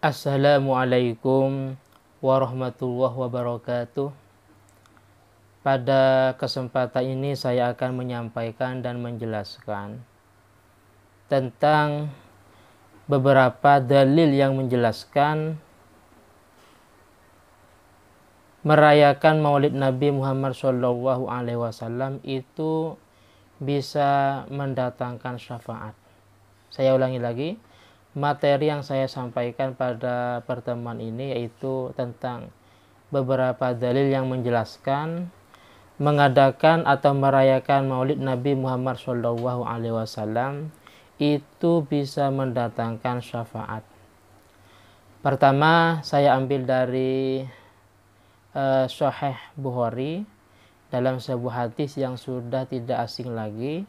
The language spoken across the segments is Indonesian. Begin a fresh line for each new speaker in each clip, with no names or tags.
Assalamualaikum warahmatullahi wabarakatuh. Pada kesempatan ini saya akan menyampaikan dan menjelaskan tentang beberapa dalil yang menjelaskan merayakan Maulid Nabi Muhammad SAW itu bisa mendatangkan syafaat. Saya ulangi lagi materi yang saya sampaikan pada pertemuan ini yaitu tentang beberapa dalil yang menjelaskan mengadakan atau merayakan Maulid Nabi Muhammad Shallallahu Alaihi Wasallam itu bisa mendatangkan syafaat. Pertama saya ambil dari uh, Sahih Bukhari dalam sebuah hadis yang sudah tidak asing lagi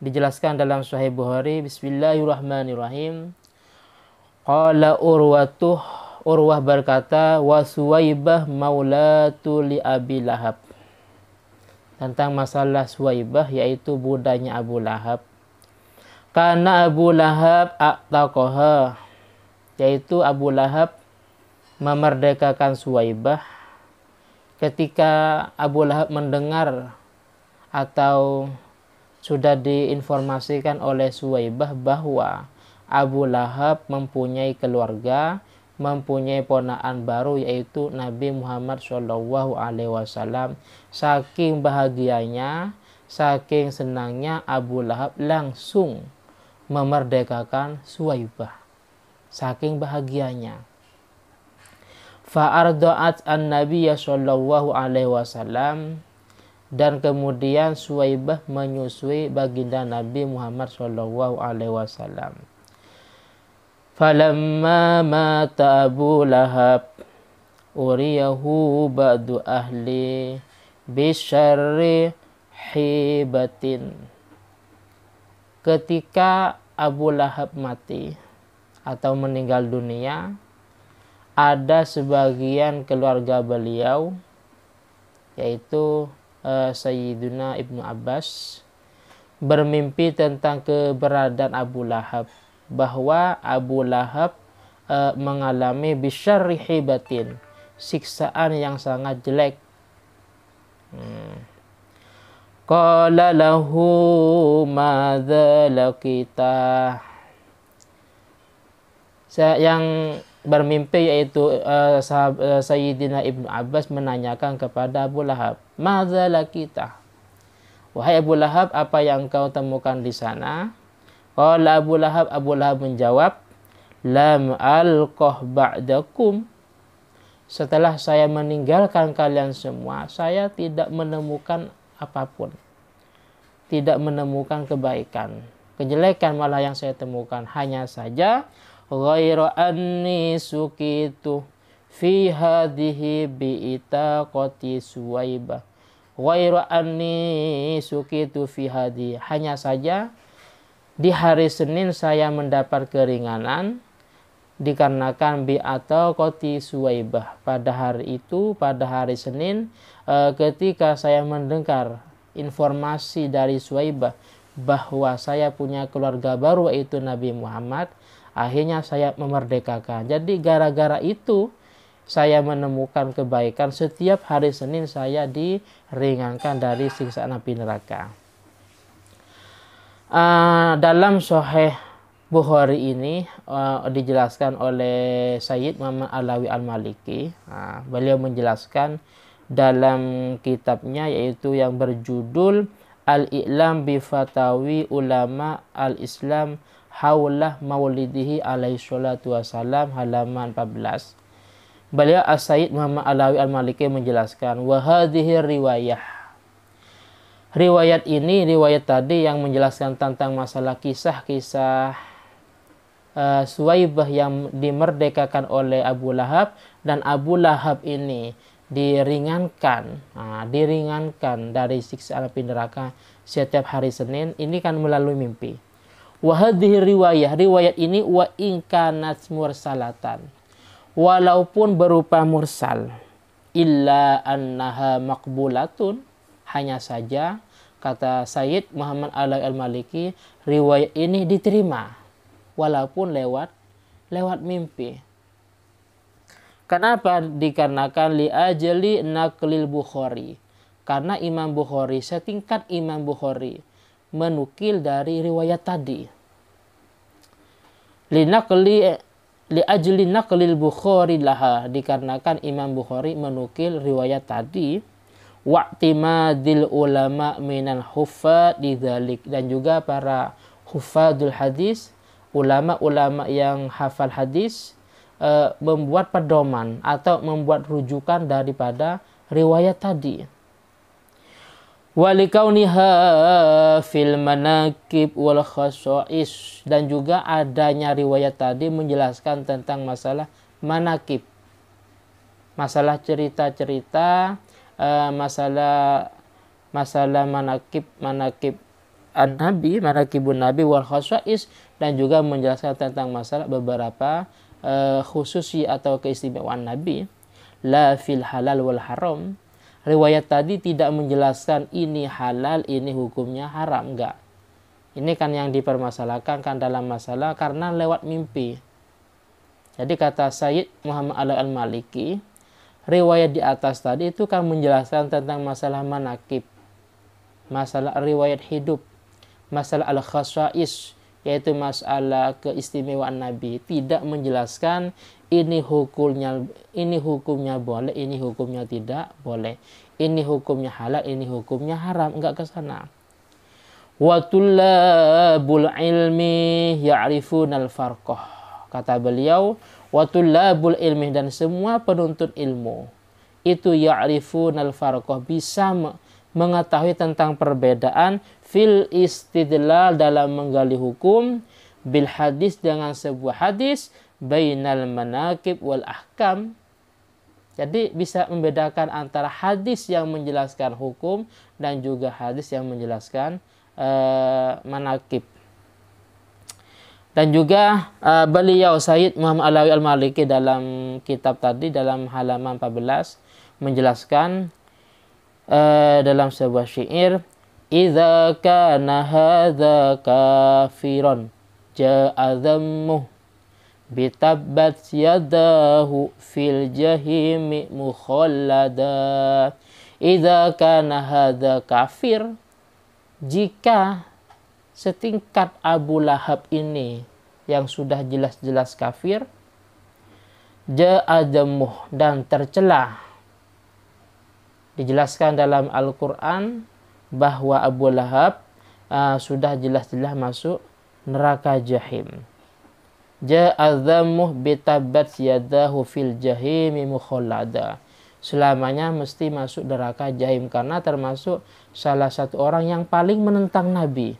dijelaskan dalam Sahih Bukhari Bismillahirrahmanirrahim Qala Urwatuh Urwah berkata wa Suwaibah maulatu li Abi Lahab tentang masalah Suwaibah yaitu budanya Abu Lahab karena Abu Lahab aktaqoha yaitu Abu Lahab memerdekakan Suwaibah ketika Abu Lahab mendengar atau sudah diinformasikan oleh Suwaibah bahwa Abu Lahab mempunyai keluarga, mempunyai ponaan baru yaitu Nabi Muhammad Shallallahu Alaihi Wasallam. Saking bahagianya, saking senangnya Abu Lahab langsung memerdekakan Suwaibah. Saking bahagianya. Fa'ardo'at an-nabiyya Shallallahu alaihi wasallam dan kemudian Suwaibah menyusui baginda Nabi Muhammad sallallahu Alaihi Wasallam. Falamma mata Abu Lahab uriyahu ba'du ahli bisyarri hibatin. Ketika Abu Lahab mati atau meninggal dunia, ada sebagian keluarga beliau yaitu uh, Sayyiduna Ibnu Abbas bermimpi tentang keberadaan Abu Lahab bahwa Abu Lahab uh, mengalami bisyarri batin siksaan yang sangat jelek hmm. Qala lahu madza lakita yang bermimpi yaitu uh, sahab, eh, Sayyidina Ibnu Abbas menanyakan kepada Abu Lahab, "Madzalah kita?" Wahai Abu Lahab, apa yang kau temukan di sana? Qala Abu Lahab, Abu Lahab menjawab, "Lam alqah ba'dakum." Setelah saya meninggalkan kalian semua, saya tidak menemukan apapun. Tidak menemukan kebaikan. Kejelekan malah yang saya temukan. Hanya saja ghaira anni sukitu fi hadhihi bi itaqati suwaibah ghairu anni sukitu fi hadhi. hanya saja di hari Senin saya mendapat keringanan dikarenakan bi atau koti suwaibah pada hari itu pada hari Senin e, ketika saya mendengar informasi dari suwaibah bahwa saya punya keluarga baru yaitu Nabi Muhammad Akhirnya saya memerdekakan. Jadi gara-gara itu saya menemukan kebaikan. Setiap hari Senin saya diringankan dari siksaan api neraka. Uh, dalam Soheh Bukhari ini uh, dijelaskan oleh Sayyid Muhammad Alawi Al-Maliki. Uh, beliau menjelaskan dalam kitabnya yaitu yang berjudul Al-I'lam Bifatawi Ulama Al-Islam haulah maulidihi alaihi salatu wassalam halaman 14. Beliau As-Said Muhammad Alawi Al-Maliki menjelaskan hadhihi riwayah. Riwayat ini, riwayat tadi yang menjelaskan tentang masalah kisah-kisah uh, Suwaibah yang dimerdekakan oleh Abu Lahab dan Abu Lahab ini diringankan, nah, diringankan dari siksa api neraka setiap hari Senin ini kan melalui mimpi. Wahadhi riwayah, riwayat ini wa inkanat mursalatan. Walaupun berupa mursal. Illa annaha makbulatun. Hanya saja, kata Sayyid Muhammad Alawi Al-Maliki, riwayat ini diterima. Walaupun lewat lewat mimpi. Kenapa? Dikarenakan li ajali naklil Bukhari. Karena Imam Bukhari, setingkat Imam Bukhari menukil dari riwayat tadi. Linakli li ajli naqlil Bukhari laha dikarenakan Imam Bukhari menukil riwayat tadi wa'timadil ulama minal huffa didalik dan juga para hufadul hadis ulama-ulama yang hafal hadis e, membuat pedoman atau membuat rujukan daripada riwayat tadi walikauniha fil manakib wal khasa'is dan juga adanya riwayat tadi menjelaskan tentang masalah manakib masalah cerita-cerita eh, masalah masalah manakib manakib an nabi manakibun nabi wal khasa'is dan juga menjelaskan tentang masalah beberapa uh, khususi atau keistimewaan nabi la fil halal wal haram riwayat tadi tidak menjelaskan ini halal, ini hukumnya haram, enggak. Ini kan yang dipermasalahkan kan dalam masalah karena lewat mimpi. Jadi kata Said Muhammad Ala Al-Maliki, riwayat di atas tadi itu kan menjelaskan tentang masalah manakib, masalah riwayat hidup, masalah al khaswais yaitu masalah keistimewaan Nabi, tidak menjelaskan ini hukumnya ini hukumnya boleh, ini hukumnya tidak boleh. Ini hukumnya halal, ini hukumnya haram, enggak ke sana. Wa tullabul ilmi ya'rifunal farqah. Kata beliau, wa tullabul ilmi dan semua penuntut ilmu itu ya'rifunal farqah bisa mengetahui tentang perbedaan fil istidlal dalam menggali hukum bil hadis dengan sebuah hadis bainal manakib wal ahkam. Jadi bisa membedakan antara hadis yang menjelaskan hukum dan juga hadis yang menjelaskan uh, eh, manakib. Dan juga uh, beliau Said Muhammad Alawi Al-Maliki dalam kitab tadi dalam halaman 14 menjelaskan uh, dalam sebuah syair Idza kana hadza kafiron Bitabbat yadahu fil jahimi mukhallada. Idza kana hadza kafir. Jika setingkat Abu Lahab ini yang sudah jelas-jelas kafir, ja'adamuh dan tercelah. Dijelaskan dalam Al-Quran bahwa Abu Lahab uh, sudah jelas-jelas masuk neraka jahim. Ja'a dhammuh bitabat yadahu fil jahimi mukhallada. Selamanya mesti masuk neraka jahim karena termasuk salah satu orang yang paling menentang Nabi.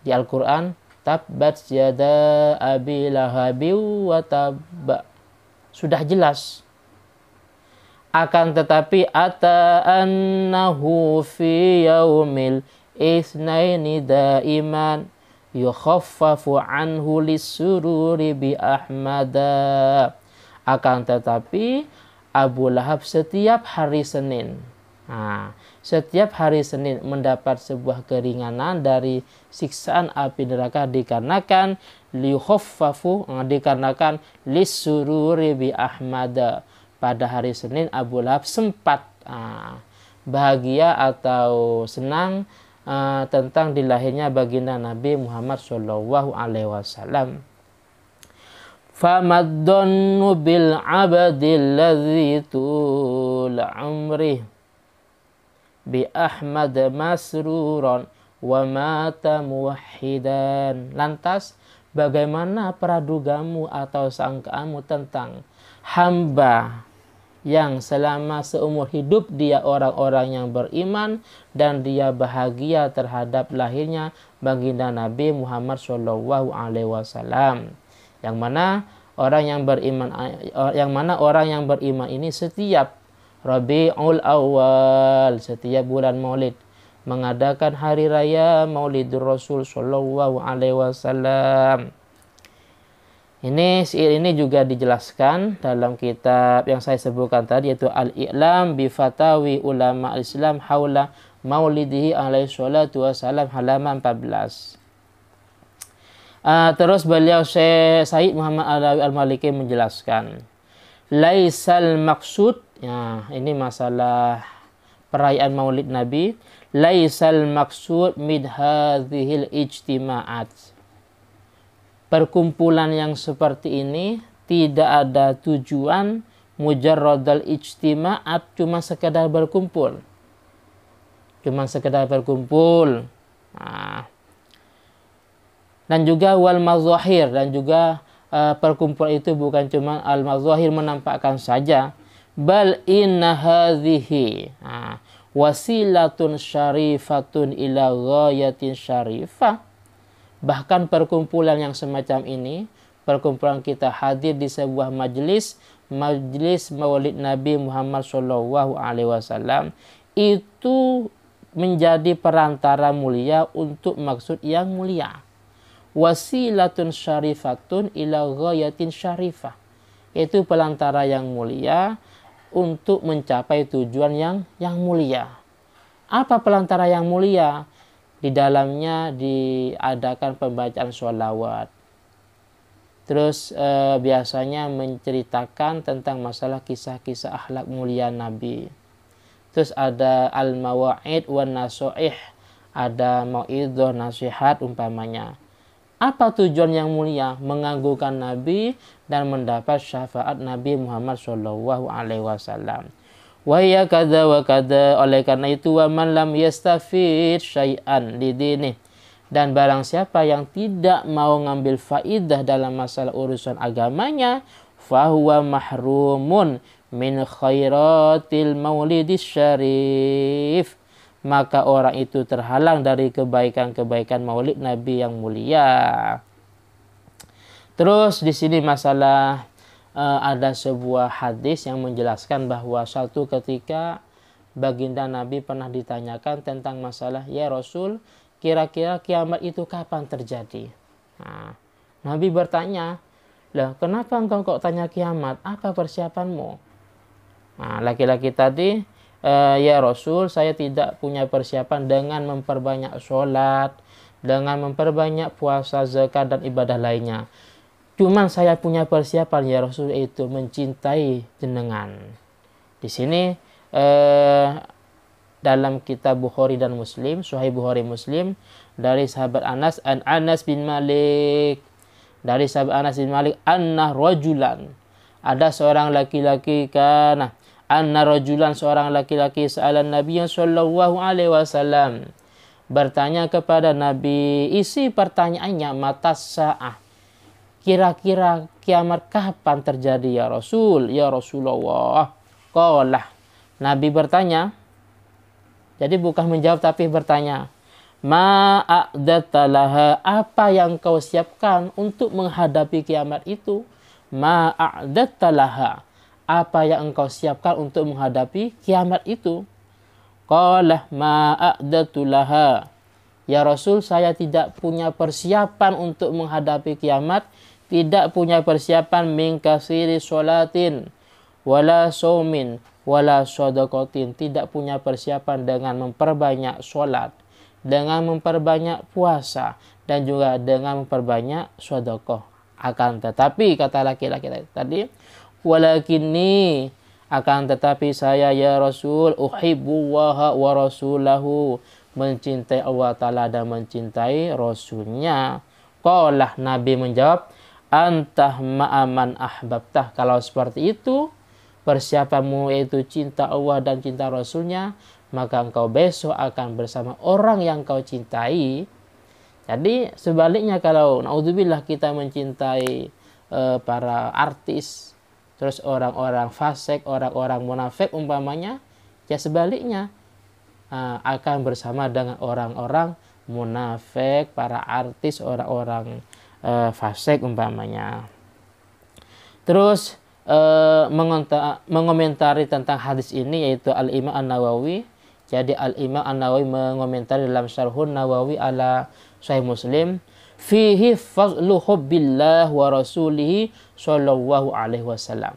Di Al-Qur'an tabbat yada abi lahabi wa tabba. Sudah jelas akan tetapi ata annahu fi yaumil isnaini daiman yukhaffafu anhu lisururi bi ahmada akan tetapi Abu Lahab setiap hari Senin nah, setiap hari Senin mendapat sebuah keringanan dari siksaan api neraka dikarenakan liyukhaffafu eh, dikarenakan lisururi bi ahmada pada hari Senin Abu Lahab sempat nah, bahagia atau senang uh, tentang dilahirnya baginda Nabi Muhammad Shallallahu Alaihi Wasallam. Famadonu bil abdilladzi amri bi Ahmad masruron wa mata Lantas bagaimana pradugamu atau sangkaanmu tentang hamba yang selama seumur hidup dia orang-orang yang beriman dan dia bahagia terhadap lahirnya baginda Nabi Muhammad Shallallahu Alaihi Wasallam. Yang mana orang yang beriman eh, yang mana orang yang beriman ini setiap Rabiul Awal setiap bulan Maulid mengadakan hari raya Maulidur Rasul Shallallahu Alaihi Wasallam ini syair ini juga dijelaskan dalam kitab yang saya sebutkan tadi yaitu Al-I'lam bi Fatawi Ulama Islam haula Maulidihi alaihi salatu wassalam halaman 14. Uh, ah, terus beliau Syekh Said Muhammad Alawi Al-Maliki menjelaskan Laisal maksud ya, ini masalah perayaan Maulid Nabi laisal maksud min hadhil ijtima'at perkumpulan yang seperti ini tidak ada tujuan mujarradal ijtima'at cuma sekedar berkumpul. Cuma sekedar berkumpul. Nah. Dan juga wal mazahir dan juga uh, perkumpulan itu bukan cuma al mazahir menampakkan saja bal inna hadhihi nah, wasilatun syarifatun ila ghayatin syarifah Bahkan perkumpulan yang semacam ini, perkumpulan kita hadir di sebuah majelis, majelis Maulid Nabi Muhammad Shallallahu alaihi wasallam itu menjadi perantara mulia untuk maksud yang mulia. Wasilatun syarifatun ila ghayatin syarifah. Itu pelantara yang mulia untuk mencapai tujuan yang yang mulia. Apa pelantara yang mulia? di dalamnya diadakan pembacaan sholawat. Terus eh, biasanya menceritakan tentang masalah kisah-kisah akhlak mulia Nabi. Terus ada al-mawa'id wa nasoih, ada ma'idoh nasihat umpamanya. Apa tujuan yang mulia? Mengagungkan Nabi dan mendapat syafaat Nabi Muhammad SAW? Alaihi Wasallam. Wahyak kada wa kada oleh karena itu wa man lam yastafid syai'an dini dan barang siapa yang tidak mau ngambil faidah dalam masalah urusan agamanya fahuwa mahrumun min khairatil maulidis syarif maka orang itu terhalang dari kebaikan-kebaikan maulid Nabi yang mulia. Terus di sini masalah uh, ada sebuah hadis yang menjelaskan bahwa satu ketika baginda Nabi pernah ditanyakan tentang masalah ya Rasul kira-kira kiamat itu kapan terjadi? Nah, Nabi bertanya, lah kenapa engkau kok tanya kiamat? Apa persiapanmu? Nah, laki-laki tadi, e, ya Rasul, saya tidak punya persiapan dengan memperbanyak sholat, dengan memperbanyak puasa, zakat, dan ibadah lainnya. Cuman saya punya persiapan ya Rasul itu mencintai jenengan. Di sini eh, dalam kitab Bukhari dan Muslim, Sahih Bukhari Muslim dari sahabat Anas an Anas bin Malik dari sahabat Anas bin Malik anna rajulan ada seorang laki-laki kana anna rajulan seorang laki-laki sa'alan Nabi sallallahu alaihi wasallam bertanya kepada Nabi isi pertanyaannya mata sa'ah kira-kira kiamat kapan terjadi ya Rasul? Ya Rasulullah. Qala. Nabi bertanya. Jadi bukan menjawab tapi bertanya. Ma'a'datalaha apa yang kau siapkan untuk menghadapi kiamat itu? Ma'a'datalaha apa yang engkau siapkan untuk menghadapi kiamat itu? Qala ma'a'datulaha Ya Rasul, saya tidak punya persiapan untuk menghadapi kiamat tidak punya persiapan min kasiri sholatin wala somin wala sodokotin tidak punya persiapan dengan memperbanyak solat, dengan memperbanyak puasa dan juga dengan memperbanyak sodokoh akan tetapi kata laki-laki tadi walakini akan tetapi saya ya Rasul uhibbu wa wa rasulahu mencintai Allah taala dan mencintai rasulnya Kaulah nabi menjawab antah ma'aman ahbabtah. Kalau seperti itu, persiapanmu yaitu cinta Allah dan cinta Rasulnya, maka engkau besok akan bersama orang yang kau cintai. Jadi sebaliknya kalau naudzubillah kita mencintai e, para artis, terus orang-orang fasik, orang-orang munafik umpamanya, ya sebaliknya e, akan bersama dengan orang-orang munafik, para artis, orang-orang Eh, fasek umpamanya. Terus eh, mengomentari tentang hadis ini yaitu Al-Imam An-Nawawi. Jadi Al-Imam An-Nawawi mengomentari dalam Syarhun Nawawi ala Sahih Muslim fihi fadlu hubbillah wa rasulih sallallahu alaihi wasallam.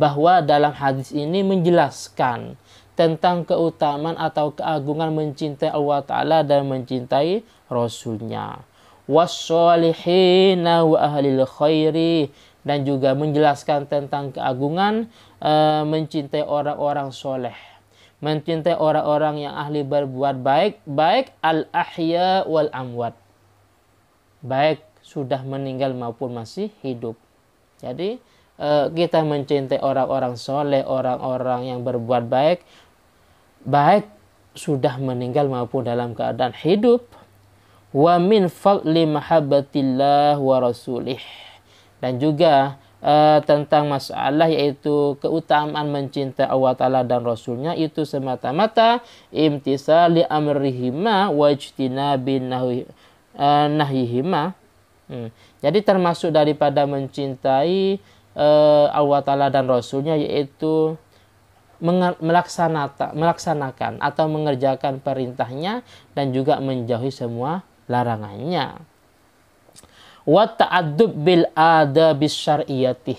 Bahwa dalam hadis ini menjelaskan tentang keutamaan atau keagungan mencintai Allah Ta'ala dan mencintai Rasulnya wassolihina wa ahlil khairi dan juga menjelaskan tentang keagungan e, mencintai orang-orang soleh mencintai orang-orang yang ahli berbuat baik baik al ahya wal amwat baik sudah meninggal maupun masih hidup jadi e, kita mencintai orang-orang soleh orang-orang yang berbuat baik baik sudah meninggal maupun dalam keadaan hidup wa min fadli mahabbatillah wa rasulih dan juga uh, tentang masalah yaitu keutamaan mencintai Allah Ta'ala dan Rasulnya itu semata-mata imtisali amrihima wajtina bin nahi, uh, nahihima hmm. jadi termasuk daripada mencintai uh, Allah Ta'ala dan Rasulnya yaitu melaksanakan atau mengerjakan perintahnya dan juga menjauhi semua larangannya. Wa ta'addub bil adabis syar'iyatih.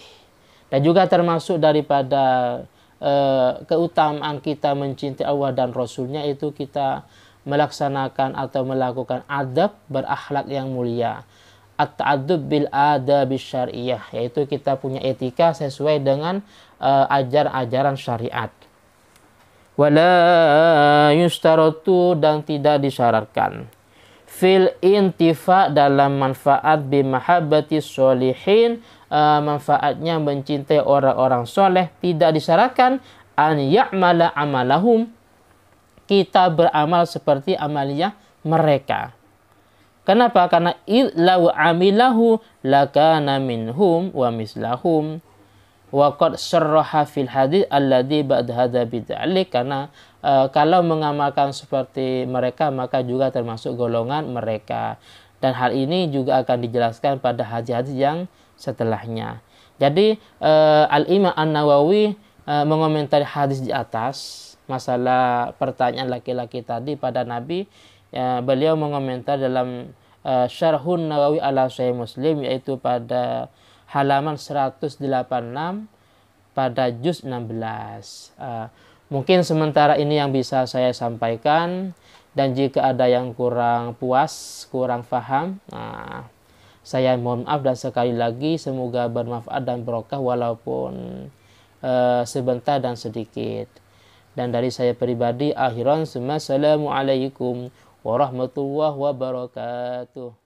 Dan juga termasuk daripada uh, keutamaan kita mencintai Allah dan Rasulnya itu kita melaksanakan atau melakukan adab berakhlak yang mulia. At-ta'addub bil adabis syar'iyah. Yaitu kita punya etika sesuai dengan uh, eh, ajar-ajaran syariat wala yustarotu dan tidak disyaratkan fil intifa dalam manfaat mahabbati sholihin uh, manfaatnya mencintai orang-orang soleh tidak disyaratkan an ya'mala amalahum kita beramal seperti amalnya mereka kenapa karena lau amilahu lakana minhum wa mislahum wa qad syarraha fil hadis alladhi ba'd hadza bidzalik karena e, kalau mengamalkan seperti mereka maka juga termasuk golongan mereka dan hal ini juga akan dijelaskan pada hadis-hadis yang setelahnya. Jadi e, Al-Imam An-Nawawi e, mengomentari hadis di atas masalah pertanyaan laki-laki tadi pada Nabi ya, beliau mengomentari dalam e, Syarhun Nawawi ala Sahih Muslim yaitu pada halaman 186 pada juz 16. Uh, Mungkin sementara ini yang bisa saya sampaikan dan jika ada yang kurang puas, kurang faham nah, saya mohon maaf dan sekali lagi semoga bermanfaat dan berkah walaupun uh, sebentar dan sedikit. Dan dari saya pribadi akhiran assalamualaikum warahmatullahi wabarakatuh.